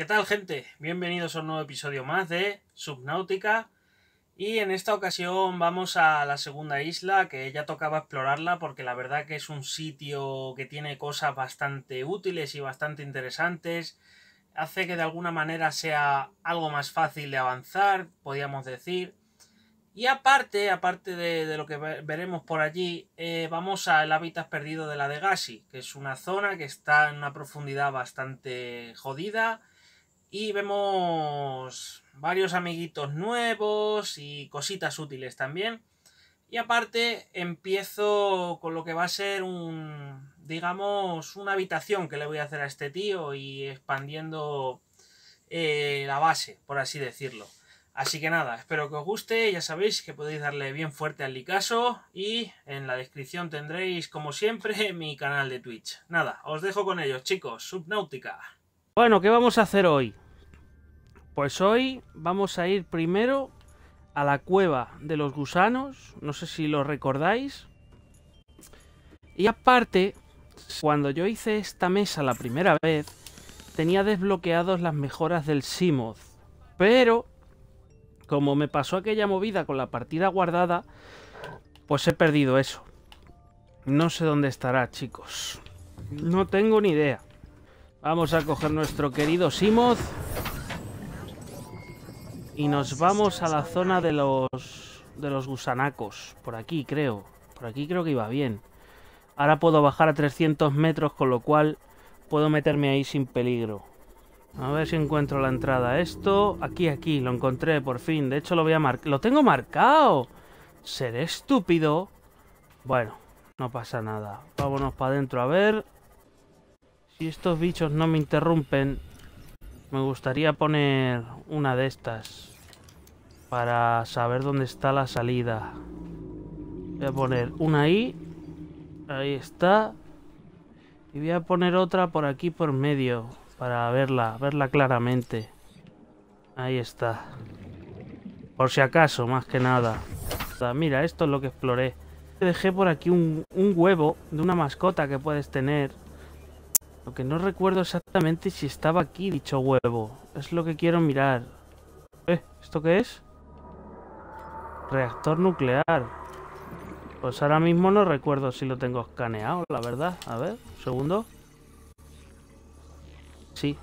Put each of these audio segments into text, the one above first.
¿Qué tal gente? Bienvenidos a un nuevo episodio más de Subnáutica y en esta ocasión vamos a la segunda isla que ya tocaba explorarla porque la verdad que es un sitio que tiene cosas bastante útiles y bastante interesantes hace que de alguna manera sea algo más fácil de avanzar, podríamos decir. Y aparte, aparte de, lo que veremos por allí, eh, vamos al hábitat perdido de la de Gassi, que es una zona que está en una profundidad bastante jodida, y vemos varios amiguitos nuevos y cositas útiles también. Y aparte empiezo con lo que va a ser un, digamos, una habitación que le voy a hacer a este tío y expandiendo eh, la base, por así decirlo. Así que nada, espero que os guste, ya sabéis que podéis darle bien fuerte al licaso y en la descripción tendréis, como siempre, mi canal de Twitch. Nada, os dejo con ellos chicos, Subnautica. Bueno, ¿qué vamos a hacer hoy? Pues hoy vamos a ir primero a la cueva de los gusanos, no sé si lo recordáis. Y aparte, cuando yo hice esta mesa la primera vez, tenía desbloqueados las mejoras del Simoth. Pero, como me pasó aquella movida con la partida guardada, pues he perdido eso. No sé dónde estará, chicos. No tengo ni idea. Vamos a coger nuestro querido Simoth. Y nos vamos a la zona de los, de los gusanacos. Por aquí, creo. Por aquí creo que iba bien. Ahora puedo bajar a 300 metros, con lo cual puedo meterme ahí sin peligro. A ver si encuentro la entrada. Esto, aquí, aquí, lo encontré por fin. De hecho, lo voy a marcar. ¡Lo tengo marcado! ¿Seré estúpido? Bueno, no pasa nada. Vámonos para adentro a ver. Si estos bichos no me interrumpen, me gustaría poner una de estas para saber dónde está la salida. Voy a poner una ahí. Ahí está. Y voy a poner otra por aquí por medio para verla, verla claramente. Ahí está. Por si acaso, más que nada. Mira, esto es lo que exploré. Dejé por aquí un huevo de una mascota que puedes tener que no recuerdo exactamente si estaba aquí dicho huevo. Es lo que quiero mirar. ¿Eh? ¿Esto qué es? Reactor nuclear. Pues ahora mismo no recuerdo si lo tengo escaneado, la verdad. A ver, un segundo. Sí.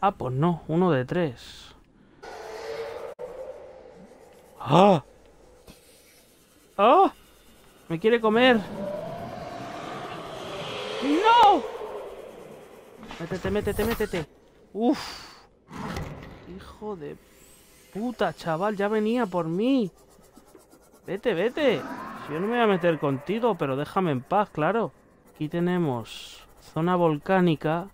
Ah, pues no. Uno de tres. ¡Ah! ¡Ah! ¡Me quiere comer! Métete, métete, métete. Uf. Hijo de puta, chaval. Ya venía por mí. Vete, vete. yo no me voy a meter contigo, pero déjame en paz, claro. Aquí tenemos zona volcánica.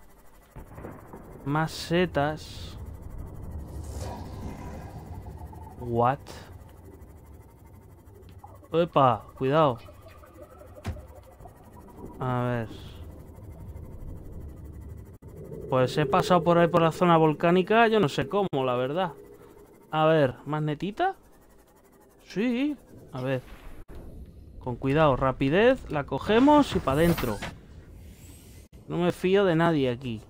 Más setas. What? Opa, cuidado. A ver. Pues he pasado por ahí por la zona volcánica, yo no sé cómo, la verdad. A ver, ¿magnetita? Sí, a ver. Con cuidado, rapidez, la cogemos y para adentro. No me fío de nadie aquí.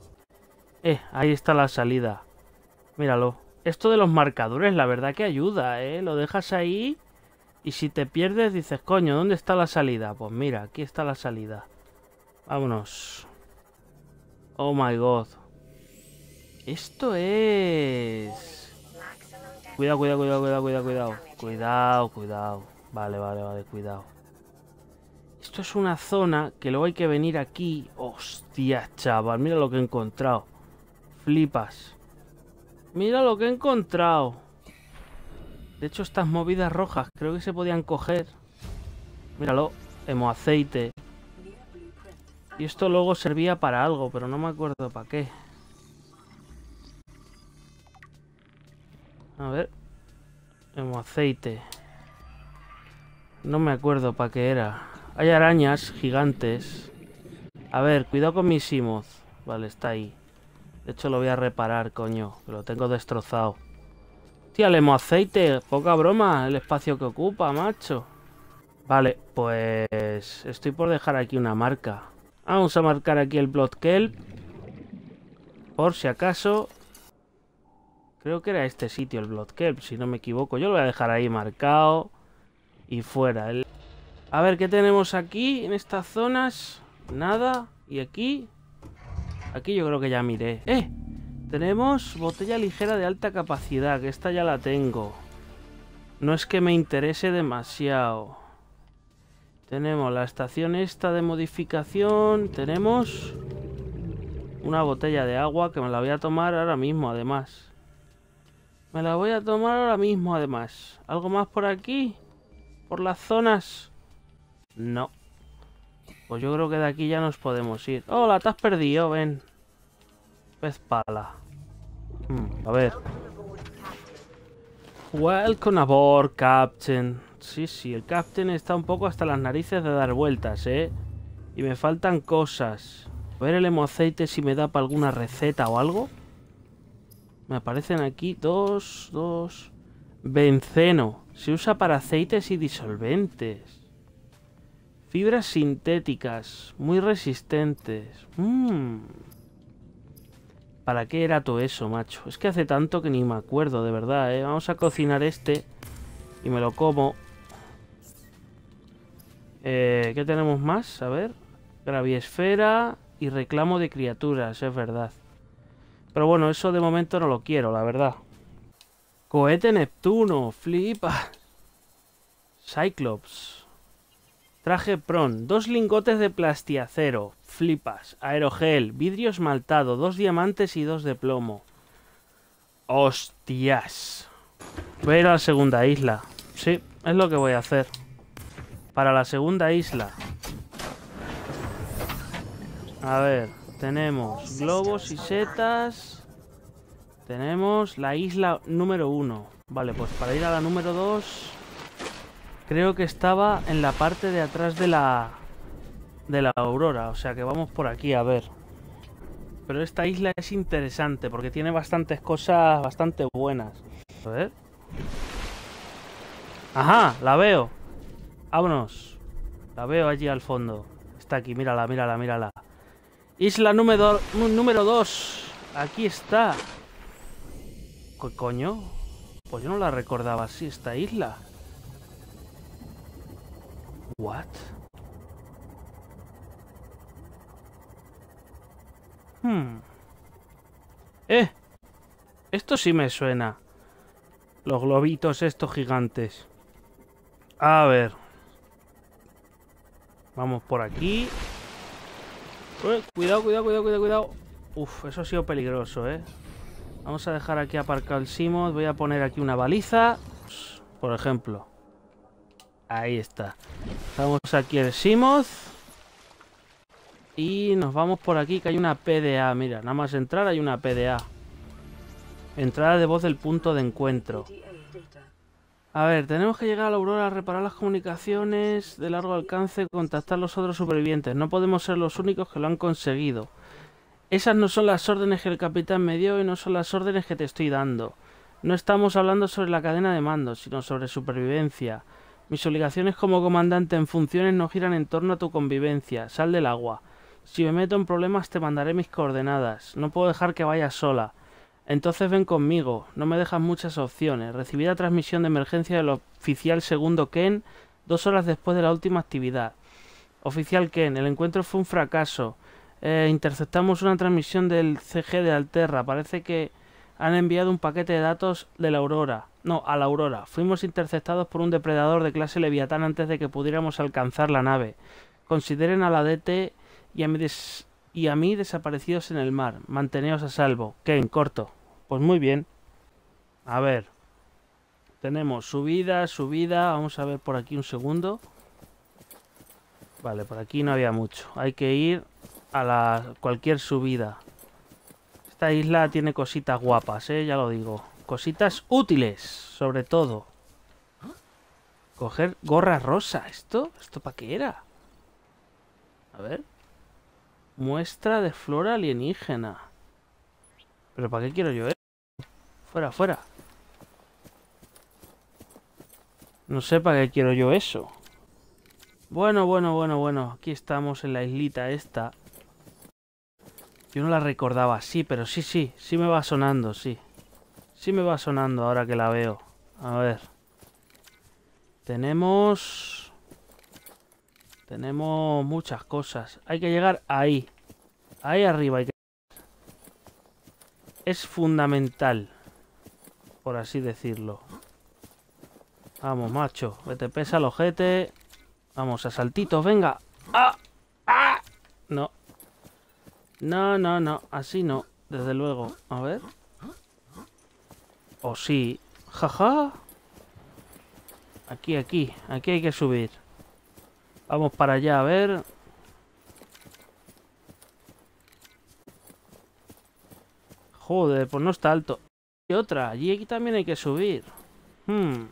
Eh, ahí está la salida. Míralo. Esto de los marcadores, la verdad que ayuda, ¿eh? Lo dejas ahí y si te pierdes dices, coño, ¿dónde está la salida? Pues mira, aquí está la salida. Vámonos. Oh my god. Esto es... Cuidado, cuidado, cuidado, cuidado, cuidado, cuidado. Cuidado, Vale, vale, vale, cuidado. Esto es una zona que luego hay que venir aquí. Hostia, chaval, mira lo que he encontrado. Flipas. Mira lo que he encontrado. De hecho, estas movidas rojas creo que se podían coger. Míralo, hemos aceite, y esto luego servía para algo, pero no me acuerdo para qué. A ver. Como aceite. No me acuerdo para qué era. Hay arañas gigantes. A ver, cuidado con mi Simoth. Vale, está ahí. De hecho lo voy a reparar, coño. lo tengo destrozado. Tía, lemo aceite. Poca broma el espacio que ocupa, macho. Vale, pues estoy por dejar aquí una marca. Vamos a marcar aquí el Blood Kelp. Por si acaso. Creo que era este sitio el Blood Kelp, si no me equivoco. Yo lo voy a dejar ahí marcado. Y fuera. A ver, ¿qué tenemos aquí en estas zonas? Nada. ¿Y aquí? Aquí yo creo que ya miré. ¡Eh! Tenemos botella ligera de alta capacidad, que esta ya la tengo. No es que me interese demasiado. Tenemos la estación esta de modificación. Tenemos una botella de agua que me la voy a tomar ahora mismo, además. Me la voy a tomar ahora mismo, además. ¿Algo más por aquí? ¿Por las zonas? No. Pues yo creo que de aquí ya nos podemos ir. ¡Hola! Te has perdido, ven. Pez pala. Hmm, a ver. Welcome aboard, Captain. Sí, sí, el Captain está un poco hasta las narices de dar vueltas, ¿eh? Y me faltan cosas. A ver el hemoaceite si me da para alguna receta o algo. Me aparecen aquí dos, dos... Benceno. Se usa para aceites y disolventes. Fibras sintéticas, muy resistentes. Mm. ¿Para qué era todo eso, macho? Es que hace tanto que ni me acuerdo, de verdad, ¿eh? Vamos a cocinar este y me lo como. Eh, ¿Qué tenemos más? A ver. Graviesfera y reclamo de criaturas, es verdad. Pero bueno, eso de momento no lo quiero, la verdad. Cohete Neptuno, flipas. Cyclops. Traje Pron, dos lingotes de plastiacero, flipas. Aerogel, vidrio esmaltado, dos diamantes y dos de plomo. ¡Hostias! Voy a ir a la segunda isla. Sí, es lo que voy a hacer. Para la segunda isla. A ver, tenemos globos y setas. Tenemos la isla número uno. Vale, pues para ir a la número dos... Creo que estaba en la parte de atrás de la... De la aurora, o sea que vamos por aquí a ver. Pero esta isla es interesante porque tiene bastantes cosas bastante buenas. A ver. Ajá, la veo. Vámonos. La veo allí al fondo. Está aquí, mírala, mírala, mírala. Isla número 2. aquí está. ¿Qué coño? Pues yo no la recordaba así, esta isla. ¿What? Hmm. ¡Eh! Esto sí me suena. Los globitos estos gigantes. A ver. Vamos por aquí. cuidado, cuidado, cuidado, cuidado, Uf, eso ha sido peligroso, ¿eh? Vamos a dejar aquí aparcado el Simos. Voy a poner aquí una baliza. Por ejemplo. Ahí está. Estamos aquí el Simoth. Y nos vamos por aquí, que hay una PDA. Mira, nada más entrar hay una PDA. Entrada de voz del punto de encuentro. A ver, tenemos que llegar a la Aurora a reparar las comunicaciones de largo alcance, y contactar a los otros supervivientes. No podemos ser los únicos que lo han conseguido. Esas no son las órdenes que el capitán me dio y no son las órdenes que te estoy dando. No estamos hablando sobre la cadena de mando, sino sobre supervivencia. Mis obligaciones como comandante en funciones no giran en torno a tu convivencia. Sal del agua. Si me meto en problemas te mandaré mis coordenadas. No puedo dejar que vayas sola. Entonces ven conmigo, no me dejas muchas opciones. la transmisión de emergencia del oficial segundo Ken dos horas después de la última actividad. Oficial Ken, el encuentro fue un fracaso. Eh, interceptamos una transmisión del CG de Alterra. Parece que han enviado un paquete de datos de la Aurora. No, a la Aurora. Fuimos interceptados por un depredador de clase Leviatán antes de que pudiéramos alcanzar la nave. Consideren a la DT y a, y a mí desaparecidos en el mar. Manteneos a salvo. Ken, corto. Pues muy bien. A ver. Tenemos subida, subida. Vamos a ver por aquí un segundo. Vale, por aquí no había mucho. Hay que ir a la cualquier subida. Esta isla tiene cositas guapas, ¿eh? Ya lo digo. Cositas útiles, sobre todo. Coger gorra rosa. ¿Esto? ¿Esto para qué era? A ver. Muestra de flora alienígena. ¿Pero para qué quiero llover? Fuera, fuera. No sé para qué quiero yo eso. Bueno, bueno, bueno, bueno. Aquí estamos en la islita esta. Yo no la recordaba así, pero sí, sí. Sí me va sonando, sí. Sí me va sonando ahora que la veo. A ver. Tenemos... Tenemos muchas cosas. Hay que llegar ahí. Ahí arriba hay que... Es fundamental por así decirlo. Vamos, macho. Vete, pesa el ojete. Vamos, a saltitos, venga. Ah, ¡Ah! No. No, no, no. Así no, desde luego. A ver. O sí. Jaja. Aquí, aquí. Aquí hay que subir. Vamos para allá, a ver. Joder, pues no está alto. Y otra, allí aquí también hay que subir. Hmm.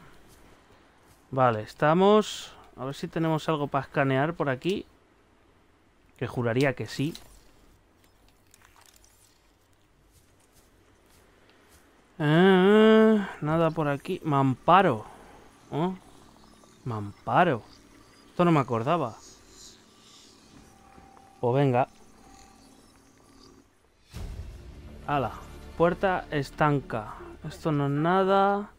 Vale, estamos... A ver si tenemos algo para escanear por aquí. Que juraría que sí. Ah, nada por aquí. Mamparo. Oh. Mamparo. Esto no me acordaba. O pues venga. Hala. Puerta estanca. Esto no es nada.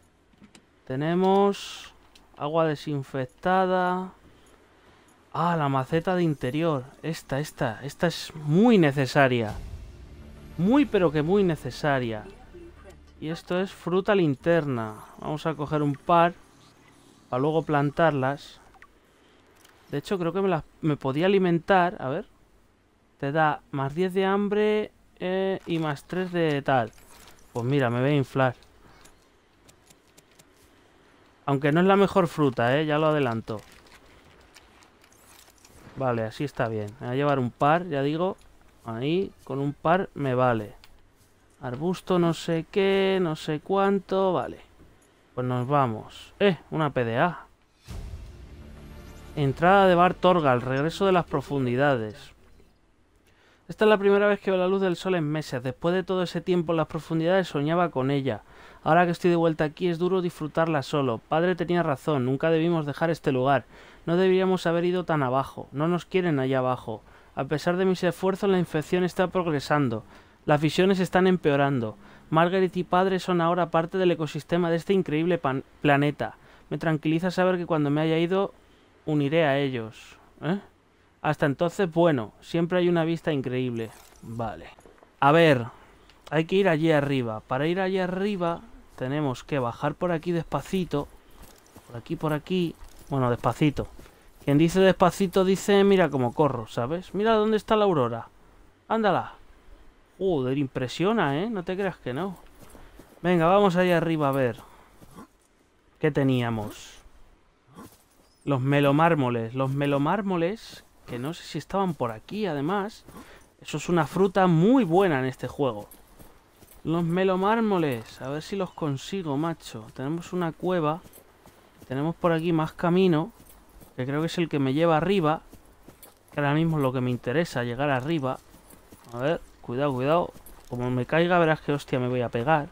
Tenemos agua desinfectada. Ah, la maceta de interior. Esta, esta. Esta es muy necesaria. Muy, pero que muy necesaria. Y esto es fruta linterna. Vamos a coger un par para luego plantarlas. De hecho, creo que me, las, me podía alimentar. A ver. Te da más 10 de hambre, y más tres de tal. Pues mira, me voy a inflar. Aunque no es la mejor fruta, ¿eh? Ya lo adelanto. Vale, así está bien. Me voy a llevar un par, ya digo. Ahí, con un par me vale. Arbusto no sé qué, no sé cuánto, vale. Pues nos vamos. ¡Eh! Una PDA. Entrada de Bartorga Torgal, regreso de las profundidades. Esta es la primera vez que veo la luz del sol en meses. Después de todo ese tiempo en las profundidades soñaba con ella. Ahora que estoy de vuelta aquí es duro disfrutarla solo. Padre tenía razón, nunca debimos dejar este lugar. No deberíamos haber ido tan abajo. No nos quieren allá abajo. A pesar de mis esfuerzos, la infección está progresando. Las visiones están empeorando. Margaret y padre son ahora parte del ecosistema de este increíble planeta. Me tranquiliza saber que cuando me haya ido, uniré a ellos. ¿Eh? Hasta entonces, bueno, siempre hay una vista increíble. Vale. A ver, hay que ir allí arriba. Para ir allí arriba tenemos que bajar por aquí despacito. Por aquí, por aquí. Bueno, despacito. Quien dice despacito dice, mira cómo corro, ¿sabes? Mira dónde está la aurora. Ándala. Joder, impresiona, ¿eh? No te creas que no. Venga, vamos allá arriba a ver. ¿Qué teníamos? Los melomármoles. Los melomármoles, que no sé si estaban por aquí además. Eso es una fruta muy buena en este juego. Los melomármoles, a ver si los consigo, macho. Tenemos una cueva, tenemos por aquí más camino, que creo que es el que me lleva arriba, que ahora mismo es lo que me interesa, llegar arriba. A ver, cuidado, cuidado. Como me caiga verás que hostia me voy a pegar.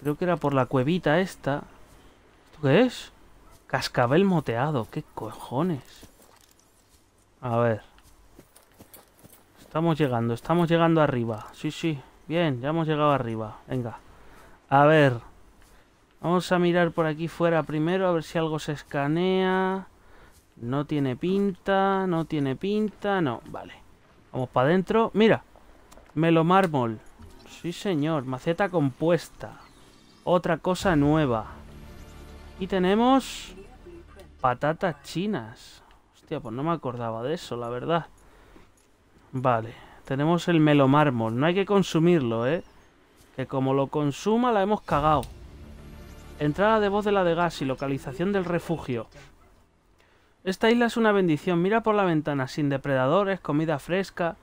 Creo que era por la cuevita esta. ¿Esto qué es? Cascabel moteado, qué cojones. A ver. Estamos llegando, estamos llegando arriba. Sí, sí. Bien, ya hemos llegado arriba. Venga. A ver. Vamos a mirar por aquí fuera primero, a ver si algo se escanea. No tiene pinta, no tiene pinta, no. Vale. Vamos para adentro. Mira. Melo mármol. Sí, señor. Maceta compuesta. Otra cosa nueva. Y tenemos patatas chinas pues no me acordaba de eso, la verdad. Vale, tenemos el melomármol. No hay que consumirlo, ¿eh? Que como lo consuma la hemos cagado. Entrada de voz de la de gas y localización del refugio. Esta isla es una bendición. Mira por la ventana. Sin depredadores, comida fresca,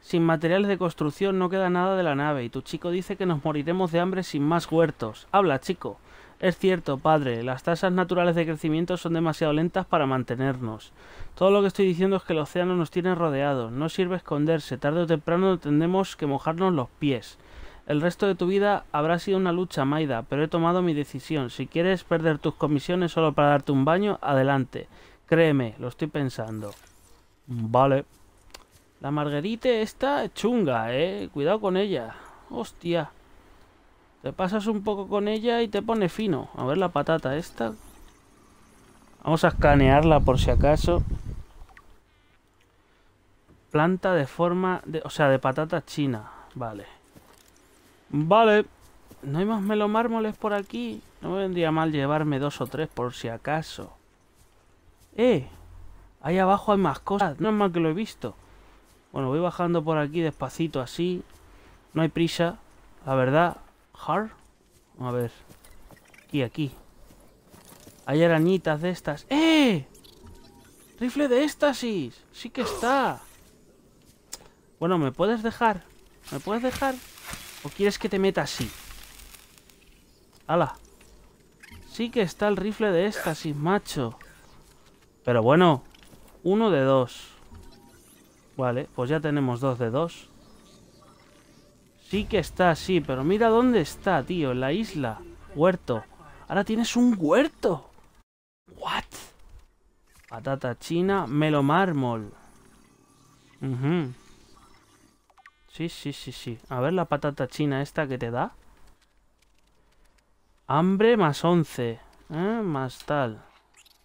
sin materiales de construcción no queda nada de la nave. Y tu chico dice que nos moriremos de hambre sin más huertos. Habla, chico. Es cierto, padre, las tasas naturales de crecimiento son demasiado lentas para mantenernos. Todo lo que estoy diciendo es que el océano nos tiene rodeados, no sirve esconderse, tarde o temprano tendremos que mojarnos los pies. El resto de tu vida habrá sido una lucha, Maida, pero he tomado mi decisión. Si quieres perder tus comisiones solo para darte un baño, adelante. Créeme, lo estoy pensando. Vale. La marguerite está chunga, eh. Cuidado con ella. Hostia. Te pasas un poco con ella y te pone fino. A ver la patata esta. Vamos a escanearla por si acaso. Planta de forma... De, o sea, de patata china. Vale. Vale. ¿No hay más melomármoles por aquí? No me vendría mal llevarme dos o tres por si acaso. ¡Eh! Ahí abajo hay más cosas. No es mal que lo he visto. Bueno, voy bajando por aquí despacito así. No hay prisa, la verdad. Hard A ver. Aquí, aquí. Hay arañitas de estas. ¡Eh! ¡Rifle de éxtasis! ¡Sí que está! Bueno, ¿me puedes dejar? ¿Me puedes dejar? ¿O quieres que te meta así? ¡Hala! Sí que está el rifle de éxtasis, macho. Pero bueno, uno de dos. Vale, pues ya tenemos dos de dos. Sí que está, sí, pero mira dónde está, tío, en la isla. Huerto. Ahora tienes un huerto. What? Patata china, melo mármol. Sí, sí, sí, sí. A ver la patata china esta que te da. Hambre más 11. ¿eh? Más tal.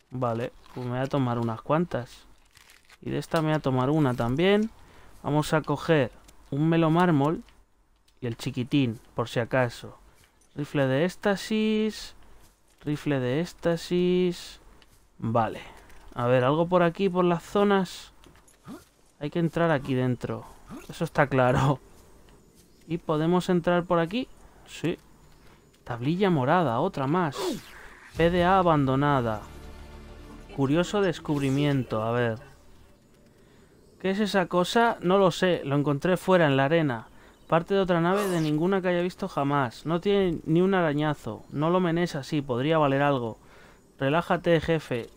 Vale, pues me voy a tomar unas cuantas. Y de esta me voy a tomar una también. Vamos a coger un melo mármol. Y el chiquitín, por si acaso. Rifle de éxtasis. Rifle de éxtasis. Vale. A ver, algo por aquí, por las zonas. Hay que entrar aquí dentro. Eso está claro. ¿Y podemos entrar por aquí? Sí. Tablilla morada, otra más. PDA abandonada. Curioso descubrimiento, a ver. ¿Qué es esa cosa? No lo sé, lo encontré fuera en la arena. Parte de otra nave de ninguna que haya visto jamás. No tiene ni un arañazo. No lo menes así, podría valer algo. Relájate, jefe.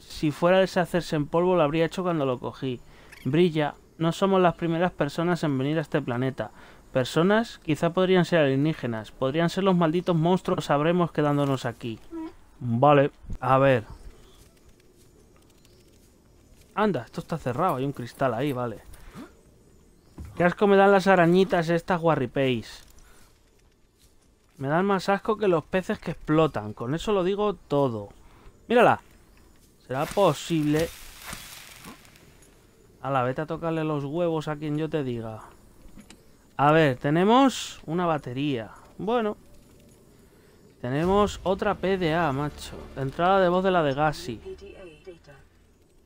Si fuera deshacerse en polvo lo habría hecho cuando lo cogí. Brilla, no somos las primeras personas en venir a este planeta. Personas quizá podrían ser alienígenas, podrían ser los malditos monstruos sabremos quedándonos aquí. Vale, a ver. Anda, esto está cerrado, hay un cristal ahí, vale. Qué asco me dan las arañitas estas guarripeis. Me dan más asco que los peces que explotan. Con eso lo digo todo. ¡Mírala! ¿Será posible? A la vete a tocarle los huevos a quien yo te diga. A ver, tenemos una batería. Bueno. Tenemos otra PDA, macho. Entrada de voz de la de Gassi.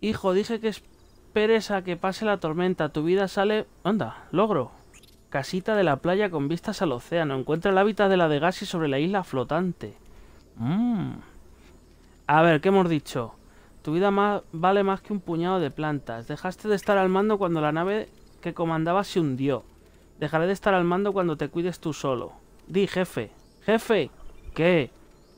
Hijo, dije que es esperes a que pase la tormenta. Tu vida sale... Anda, logro. Casita de la playa con vistas al océano. Encuentra el hábitat de la de Gassi sobre la isla flotante. Mmm. A ver, ¿qué hemos dicho? Tu vida vale más que un puñado de plantas. Dejaste de estar al mando cuando la nave que comandaba se hundió. Dejaré de estar al mando cuando te cuides tú solo. Di, jefe. Jefe. ¿Qué?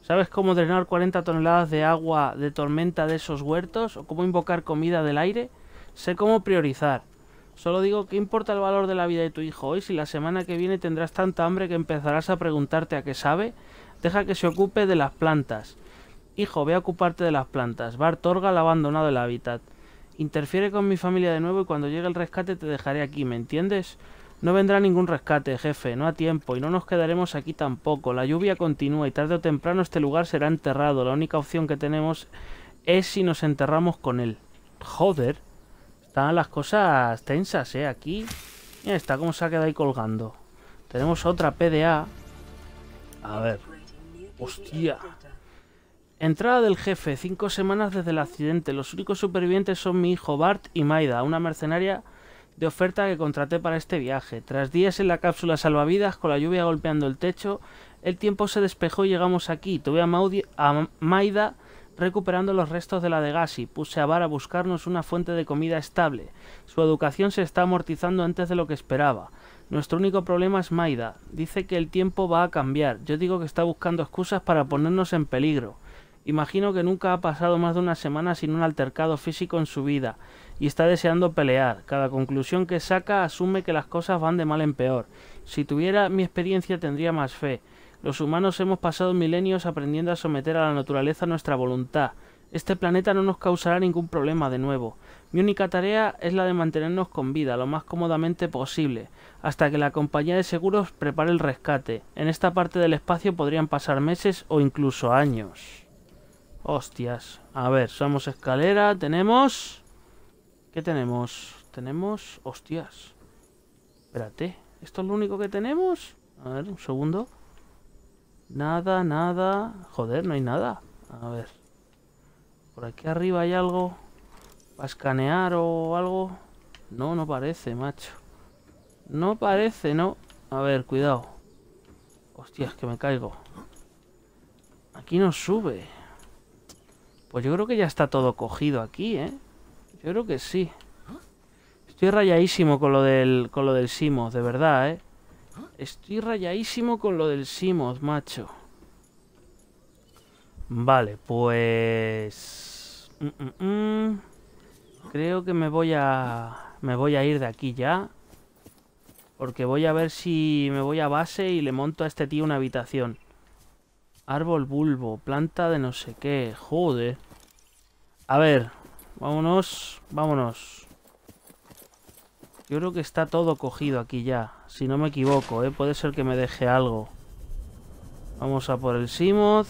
¿Sabes cómo drenar 40 toneladas de agua de tormenta de esos huertos? ¿O cómo invocar comida del aire? Sé cómo priorizar. Solo digo que importa el valor de la vida de tu hijo hoy si la semana que viene tendrás tanta hambre que empezarás a preguntarte a qué sabe. Deja que se ocupe de las plantas. Hijo, ve a ocuparte de las plantas. Bartorga ha abandonado el hábitat. Interfiere con mi familia de nuevo y cuando llegue el rescate te dejaré aquí, ¿me entiendes? No vendrá ningún rescate, jefe, no a tiempo, y no nos quedaremos aquí tampoco. La lluvia continúa y tarde o temprano este lugar será enterrado. La única opción que tenemos es si nos enterramos con él. Joder estaban las cosas tensas, ¿eh? Aquí. Mira, está como se ha quedado ahí colgando. Tenemos otra PDA. A ver. Hostia. Entrada del jefe. Cinco semanas desde el accidente. Los únicos supervivientes son mi hijo Bart y Maida, una mercenaria de oferta que contraté para este viaje. Tras días en la cápsula salvavidas, con la lluvia golpeando el techo, el tiempo se despejó y llegamos aquí. Tuve a, a Maida Recuperando los restos de la de Gassi, puse a Bar a buscarnos una fuente de comida estable. Su educación se está amortizando antes de lo que esperaba. Nuestro único problema es Maida. Dice que el tiempo va a cambiar. Yo digo que está buscando excusas para ponernos en peligro. Imagino que nunca ha pasado más de una semana sin un altercado físico en su vida, y está deseando pelear. Cada conclusión que saca asume que las cosas van de mal en peor. Si tuviera mi experiencia tendría más fe. Los humanos hemos pasado milenios aprendiendo a someter a la naturaleza nuestra voluntad. Este planeta no nos causará ningún problema de nuevo. Mi única tarea es la de mantenernos con vida lo más cómodamente posible, hasta que la compañía de seguros prepare el rescate. En esta parte del espacio podrían pasar meses o incluso años. Hostias. A ver, somos escalera, tenemos... ¿Qué tenemos? Tenemos... Hostias. Espérate, ¿esto es lo único que tenemos? A ver, un segundo. Nada, nada. Joder, no hay nada. A ver. Por aquí arriba hay algo. Para escanear o algo. No, no parece, macho. No parece, no. A ver, cuidado. Hostias, que me caigo. Aquí no sube. Pues yo creo que ya está todo cogido aquí, ¿eh? Yo creo que sí. Estoy rayadísimo con lo del, con lo del Simo, de verdad, ¿eh? Estoy rayadísimo con lo del Simos, macho. Vale, pues... Mm, mm, mm. Creo que me voy a... Me voy a ir de aquí ya. Porque voy a ver si me voy a base y le monto a este tío una habitación. Árbol bulbo, planta de no sé qué. Joder. A ver, vámonos, vámonos. Yo creo que está todo cogido aquí ya. Si no me equivoco, ¿eh? Puede ser que me deje algo. Vamos a por el Simoth.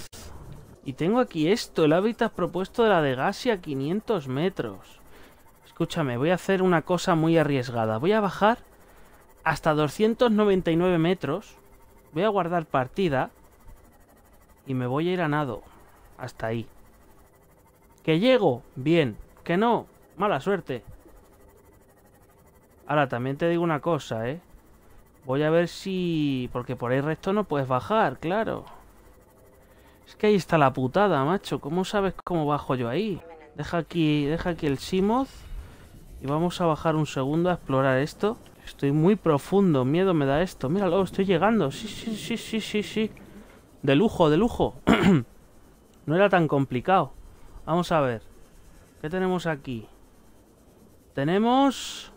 Y tengo aquí esto, el hábitat propuesto de la de a 500 metros. Escúchame, voy a hacer una cosa muy arriesgada. Voy a bajar hasta 299 metros. Voy a guardar partida. Y me voy a ir a nado. Hasta ahí. ¿Que llego? Bien. ¿Que no? Mala suerte. Ahora, también te digo una cosa, ¿eh? Voy a ver si... Porque por ahí resto no puedes bajar, claro. Es que ahí está la putada, macho. ¿Cómo sabes cómo bajo yo ahí? Deja aquí, deja aquí el Simoth. Y vamos a bajar un segundo a explorar esto. Estoy muy profundo. Miedo me da esto. Míralo, estoy llegando. Sí, sí, sí, sí, sí, sí. De lujo, de lujo. no era tan complicado. Vamos a ver. ¿Qué tenemos aquí? Tenemos...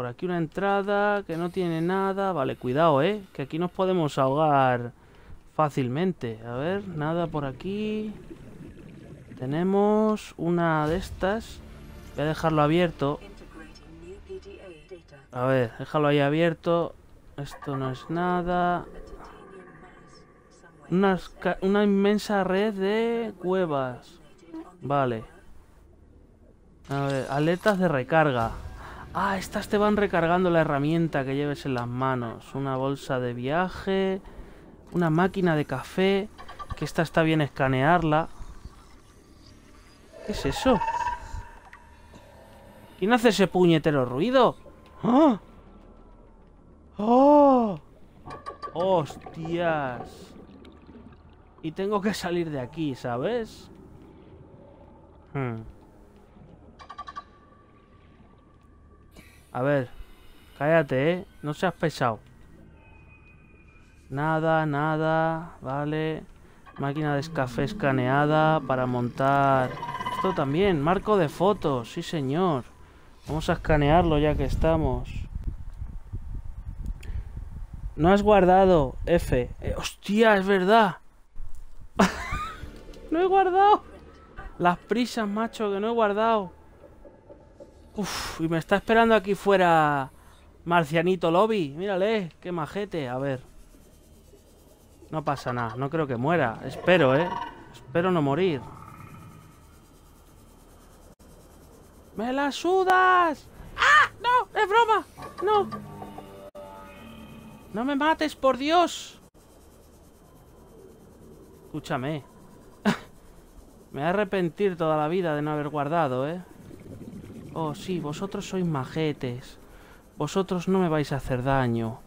Por aquí una entrada que no tiene nada. Vale, cuidado, ¿eh? Que aquí nos podemos ahogar fácilmente. A ver, nada por aquí. Tenemos una de estas. Voy a dejarlo abierto. A ver, déjalo ahí abierto. Esto no es nada. Una, una inmensa red de cuevas. Vale. A ver, aletas de recarga. Ah, estas te van recargando la herramienta que lleves en las manos. Una bolsa de viaje. Una máquina de café. Que esta está bien escanearla. ¿Qué es eso? ¿Quién hace ese puñetero ruido? ¡Oh! ¡Oh! ¡Hostias! Y tengo que salir de aquí, ¿sabes? Hmm. A ver. Cállate, ¿eh? No seas pesado. Nada, nada. Vale. Máquina de café escaneada para montar... Esto también. Marco de fotos. Sí, señor. Vamos a escanearlo ya que estamos. No has guardado. F. Eh, hostia, es verdad. no he guardado. Las prisas, macho, que no he guardado. Uf, y me está esperando aquí fuera Marcianito Lobby. Mírale, qué majete. A ver. No pasa nada, no creo que muera. Espero, ¿eh? Espero no morir. ¡Me la sudas! ¡Ah! ¡No! ¡Es broma! ¡No! ¡No me mates, por Dios! Escúchame. me voy a arrepentir toda la vida de no haber guardado, ¿eh? Oh, sí, vosotros sois majetes. Vosotros no me vais a hacer daño.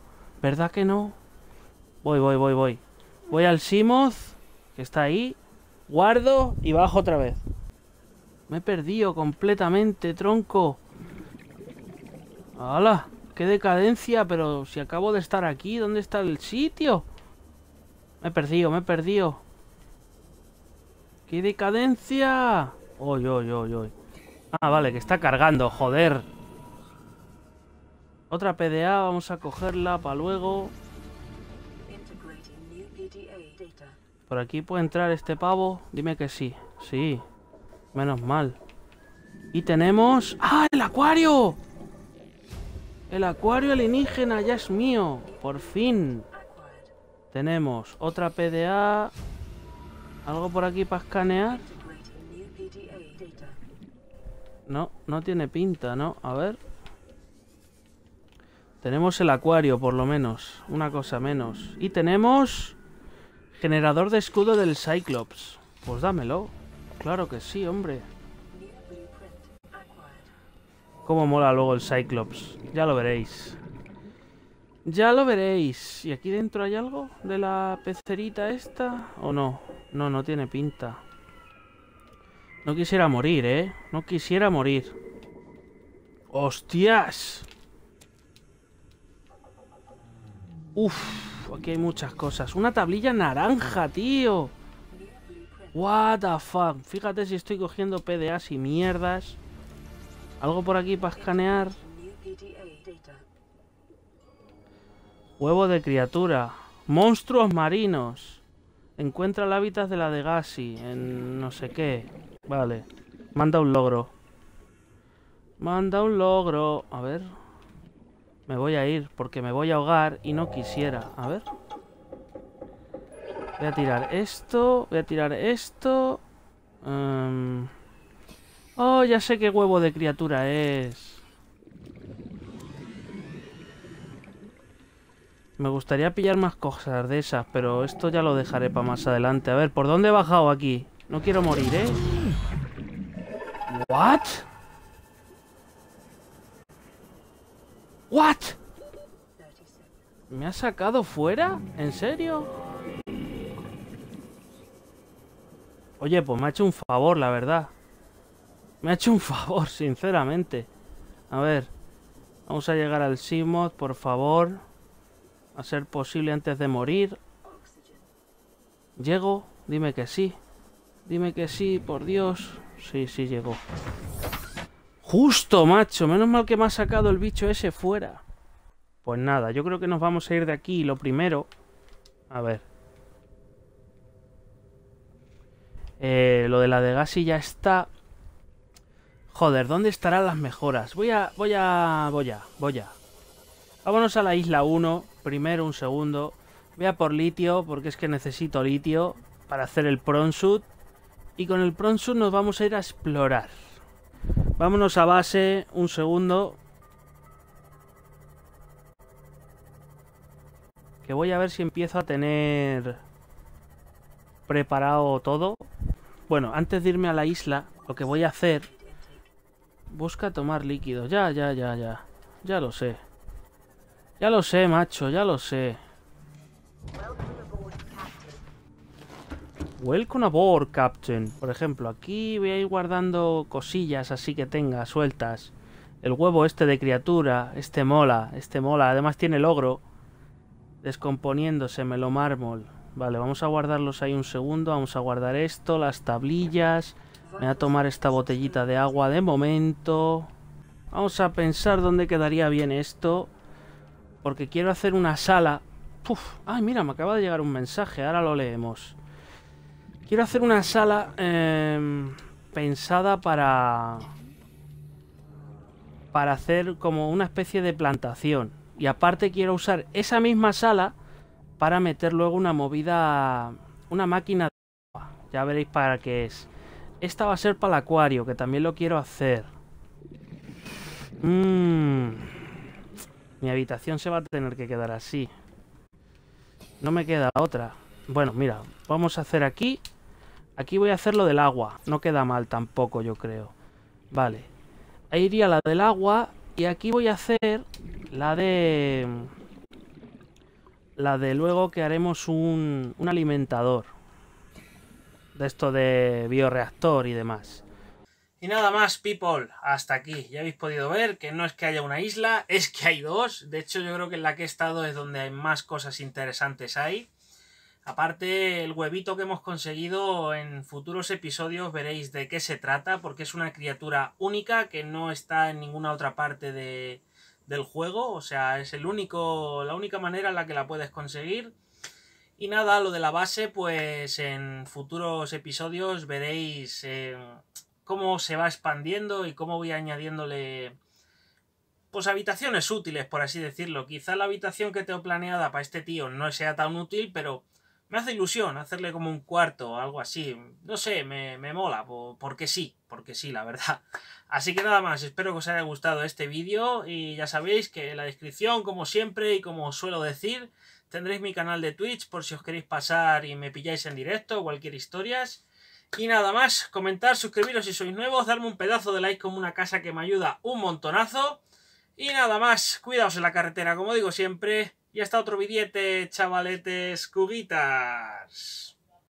¿Verdad que no? Voy, voy, voy, voy. Voy al Simoth, que está ahí. Guardo y bajo otra vez. Me he perdido completamente, tronco. ¡Hala! ¡Qué decadencia! Pero si acabo de estar aquí, ¿dónde está el sitio? Me he perdido, me he perdido. ¡Qué decadencia! ¡Oy, oy, oy, oy! Ah, vale, que está cargando, joder. Otra PDA, vamos a cogerla para luego. ¿Por aquí puede entrar este pavo? Dime que sí. Sí. Menos mal. Y tenemos... ¡Ah, el acuario! El acuario alienígena ya es mío. Por fin. Tenemos otra PDA. ¿Algo por aquí para escanear? No, no tiene pinta, ¿no? A ver. Tenemos el acuario, por lo menos. Una cosa menos. Y tenemos... Generador de escudo del Cyclops. Pues dámelo. Claro que sí, hombre. Cómo mola luego el Cyclops. Ya lo veréis. Ya lo veréis. ¿Y aquí dentro hay algo de la pecerita esta? ¿O no? No, no tiene pinta. No quisiera morir, ¿eh? No quisiera morir. ¡Hostias! Uf, aquí hay muchas cosas. Una tablilla naranja, tío. What the fuck. Fíjate si estoy cogiendo PDAs y mierdas. Algo por aquí para escanear. Huevo de criatura. Monstruos marinos. Encuentra el hábitat de la de Gassi en no sé qué. Vale. Manda un logro. Manda un logro. A ver. Me voy a ir porque me voy a ahogar y no quisiera. A ver. Voy a tirar esto. Voy a tirar esto. Em. Oh, ya sé qué huevo de criatura es. Me gustaría pillar más cosas de esas, pero esto ya lo dejaré para más adelante. A ver, ¿por dónde he bajado aquí? No quiero morir, ¿eh? What? What? ¿Me ha sacado fuera? ¿En serio? Oye, pues me ha hecho un favor, la verdad. Me ha hecho un favor, sinceramente. A ver. Vamos a llegar al Simod, por favor. A ser posible antes de morir. Llego. Dime que sí. Dime que sí, por Dios. Sí, sí llegó. Justo, macho. Menos mal que me ha sacado el bicho ese fuera. Pues nada, yo creo que nos vamos a ir de aquí. Lo primero... A ver. Eh, lo de la de Gassi ya está. Joder, ¿dónde estarán las mejoras? Voy a... Voy a... Voy a... Voy a... Vámonos a la isla 1. Primero, un segundo. Voy a por litio, porque es que necesito litio para hacer el pronsuit y con el Pronsur nos vamos a ir a explorar. Vámonos a base, un segundo. Que voy a ver si empiezo a tener preparado todo. Bueno, antes de irme a la isla, lo que voy a hacer... Busca tomar líquido. Ya, ya, ya, ya. Ya lo sé. Ya lo sé, macho, ya lo sé. Welcome aboard, Captain. Por ejemplo, aquí voy a ir guardando cosillas así que tenga sueltas. El huevo este de criatura, este mola, este mola. Además tiene logro. descomponiéndose, melomármol. mármol. Vale, vamos a guardarlos ahí un segundo. Vamos a guardar esto, las tablillas. Me voy a tomar esta botellita de agua de momento. Vamos a pensar dónde quedaría bien esto. Porque quiero hacer una sala. Puf. Ay, mira, me acaba de llegar un mensaje. Ahora lo leemos. Quiero hacer una sala em, pensada para... Para hacer como una especie de plantación. Y aparte quiero usar esa misma sala para meter luego una movida... Una máquina de agua. Ya veréis para qué es. Esta va a ser para el acuario, que también lo quiero hacer. Mm. Mi habitación se va a tener que quedar así. No me queda otra. Bueno, mira, vamos a hacer aquí Aquí voy a hacer lo del agua. No queda mal tampoco, yo creo. Vale. Ahí iría la del agua. Y aquí voy a hacer la de... La de luego que haremos un, un alimentador. De esto de bioreactor y demás. Y nada más, people, hasta aquí. Ya habéis podido ver que no es que haya una isla, es que hay dos. De hecho, yo creo que en la que he estado es donde hay más cosas interesantes ahí. Aparte, el huevito que hemos conseguido en futuros episodios veréis de qué se trata, porque es una criatura única que no está en ninguna otra parte del juego, o sea, es el único, la única manera en la que la puedes conseguir. Y nada, lo de la base, pues en futuros episodios veréis eh, cómo se va expandiendo y cómo voy añadiéndole pues habitaciones útiles, por así decirlo. Quizá la habitación que tengo planeada para este tío no sea tan útil, pero me hace ilusión hacerle como un cuarto o algo así. No sé, me, mola, porque sí, porque sí, la verdad. Así que nada más, espero que os haya gustado este vídeo y ya sabéis que en la descripción, como siempre y como suelo decir, tendréis mi canal de Twitch por si os queréis pasar y me pilláis en directo o cualquier historias. Y nada más, comentar, suscribiros si sois nuevos, darme un pedazo de like como una casa que me ayuda un montonazo. Y nada más, cuidaos en la carretera, como digo siempre, y hasta otro billete, chavaletes, cuguitas.